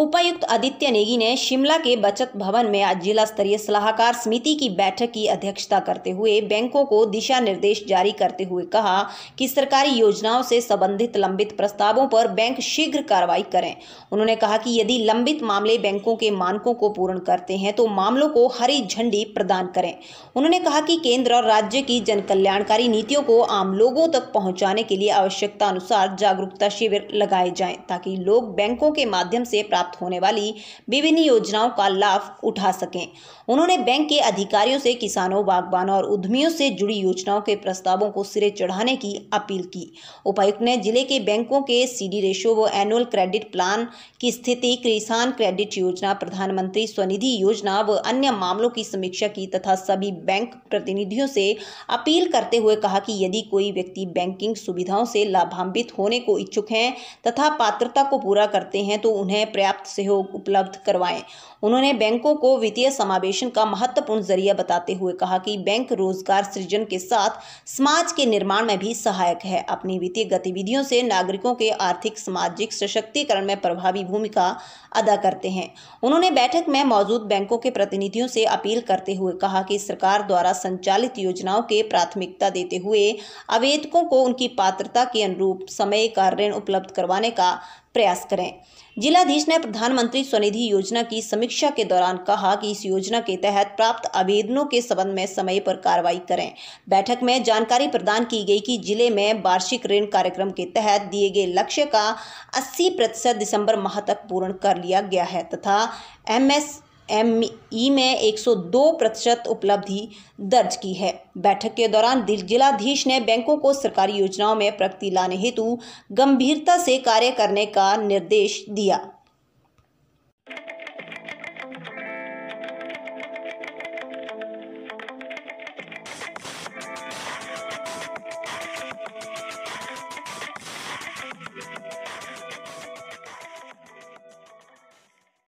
उपायुक्त आदित्य नेगी ने शिमला के बचत भवन में आज जिला स्तरीय सलाहकार समिति की बैठक की अध्यक्षता करते हुए बैंकों को दिशा निर्देश जारी करते हुए कहा कि सरकारी योजनाओं से संबंधित लंबित प्रस्तावों पर बैंक शीघ्र कार्रवाई करें उन्होंने कहा कि यदि लंबित मामले बैंकों के मानकों को पूर्ण करते हैं तो मामलों को हरी झंडी प्रदान करें उन्होंने कहा कि केंद्र और राज्य की जन कल्याणकारी नीतियों को आम लोगों तक पहुँचाने के लिए आवश्यकता अनुसार जागरूकता शिविर लगाए जाएं ताकि लोग बैंकों के माध्यम से प्राप्त प्राप्त होने वाली विभिन्न योजनाओं का लाभ उठा सकें उन्होंने बैंक के अधिकारियों से किसानों बागवानों और उद्यमियों से जुड़ी योजनाओं के प्रस्तावों को सिरे चढ़ाने की अपील की उपायुक्त ने जिले के बैंकों के सीडी रेशो व एनुअल क्रेडिट प्लान की स्थिति किसान क्रेडिट योजना प्रधानमंत्री स्वनिधि योजना व अन्य मामलों की समीक्षा की तथा सभी बैंक प्रतिनिधियों से अपील करते हुए कहा कि यदि कोई व्यक्ति बैंकिंग सुविधाओं से लाभान्वित होने को इच्छुक हैं तथा पात्रता को पूरा करते हैं तो उन्हें पर्याप्त पर्याप्त सहयोग उपलब्ध करवाएं उन्होंने बैंकों को वित्तीय समावेशन का महत्वपूर्ण जरिया बताते हुए कहा कि बैंक रोजगार सृजन के साथ समाज के निर्माण में भी सहायक है अपनी वित्तीय गतिविधियों से नागरिकों के आर्थिक सामाजिक सशक्तिकरण में प्रभावी भूमिका अदा करते हैं उन्होंने बैठक में मौजूद बैंकों के प्रतिनिधियों से अपील करते हुए कहा कि सरकार द्वारा संचालित योजनाओं के प्राथमिकता देते हुए आवेदकों को उनकी पात्रता के अनुरूप समय का ऋण उपलब्ध करवाने का प्रयास करें जिलाधीश ने प्रधानमंत्री स्वनिधि योजना की समीक्षा के दौरान कहा कि इस योजना के तहत प्राप्त आवेदनों के संबंध में समय पर कार्रवाई करें बैठक में जानकारी प्रदान की गई कि जिले में वार्षिक ऋण कार्यक्रम के तहत दिए गए लक्ष्य का 80 प्रतिशत दिसंबर माह तक पूर्ण कर लिया गया है तथा एम एम ई e में 102 प्रतिशत उपलब्धि दर्ज की है बैठक के दौरान जिलाधीश ने बैंकों को सरकारी योजनाओं में प्रगति लाने हेतु गंभीरता से कार्य करने का निर्देश दिया